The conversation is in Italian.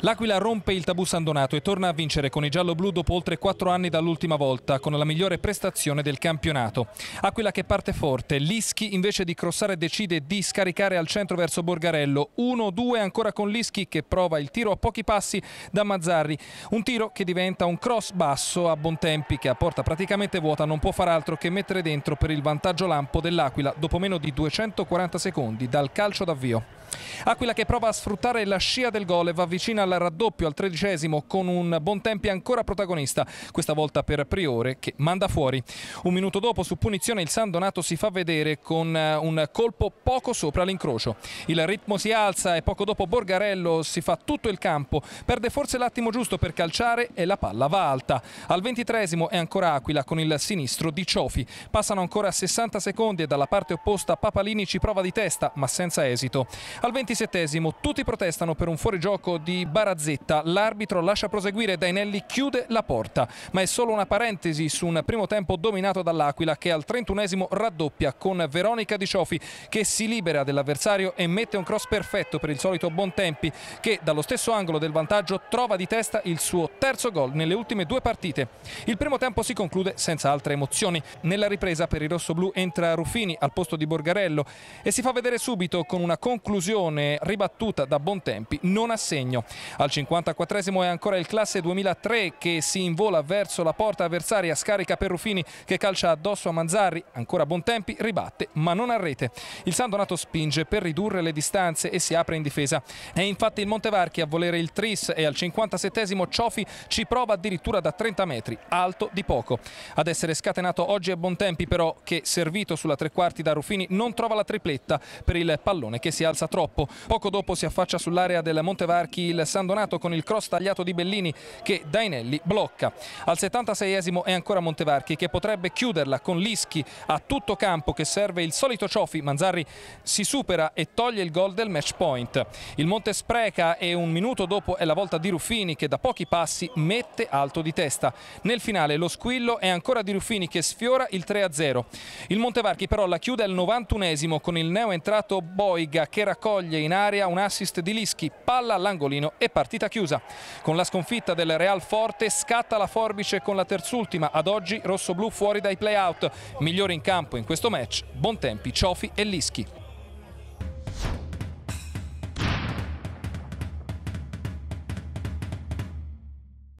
L'Aquila rompe il tabù San Donato e torna a vincere con i gialloblu dopo oltre 4 anni dall'ultima volta, con la migliore prestazione del campionato. Aquila che parte forte, Lischi invece di crossare decide di scaricare al centro verso Borgarello, 1-2 ancora con Lischi che prova il tiro a pochi passi da Mazzarri, un tiro che diventa un cross basso a Bontempi che a porta praticamente vuota non può far altro che mettere dentro per il vantaggio lampo dell'Aquila dopo meno di 240 secondi dal calcio d'avvio. Aquila che prova a sfruttare la scia del gol e va vicina al raddoppio al tredicesimo con un buon tempi ancora protagonista, questa volta per Priore che manda fuori. Un minuto dopo su punizione il San Donato si fa vedere con eh, un colpo poco sopra l'incrocio. Il ritmo si alza e poco dopo Borgarello si fa tutto il campo, perde forse l'attimo giusto per calciare e la palla va alta. Al ventitresimo è ancora Aquila con il sinistro di Ciofi. Passano ancora 60 secondi e dalla parte opposta Papalini ci prova di testa ma senza esito. Al 26 27 tutti protestano per un fuorigioco di Barazzetta, l'arbitro lascia proseguire, Dainelli chiude la porta, ma è solo una parentesi su un primo tempo dominato dall'Aquila che al 31 raddoppia con Veronica Di Ciofi che si libera dell'avversario e mette un cross perfetto per il solito Bontempi che dallo stesso angolo del vantaggio trova di testa il suo terzo gol nelle ultime due partite. Il primo tempo si conclude senza altre emozioni. Nella ripresa per i rossoblù entra Ruffini al posto di Borgarello e si fa vedere subito con una conclusione punizione ribattuta da Bontempi non a segno. Al 54esimo è ancora il classe 2003 che si invola verso la porta avversaria, scarica per Perrufini che calcia addosso a Manzarri, ancora Bontempi ribatte ma non a rete. Il San Donato spinge per ridurre le distanze e si apre in difesa. È infatti il Montevarchi a volere il tris e al 57esimo Ciofi ci prova addirittura da 30 metri, alto di poco. Ad essere scatenato oggi è Bontempi però che servito sulla tre quarti da Ruffini non trova la tripletta per il pallone che si alza troppo. Poco dopo si affaccia sull'area del Montevarchi il San Donato con il cross tagliato di Bellini che Dainelli blocca. Al 76esimo è ancora Montevarchi che potrebbe chiuderla con Lischi a tutto campo che serve il solito Ciofi. Manzarri si supera e toglie il gol del match point. Il Monte spreca e un minuto dopo è la volta di Ruffini che da pochi passi mette alto di testa. Nel finale lo squillo è ancora di Ruffini che sfiora il 3-0. Il Montevarchi però la chiude al 91esimo con il neo entrato Boiga che raccoglie Caglia in area, un assist di Lischi, palla all'angolino e partita chiusa. Con la sconfitta del Real Forte scatta la forbice con la terzultima, ad oggi rossoblù fuori dai play-out. Migliori in campo in questo match, Bontempi, Ciofi e Lischi.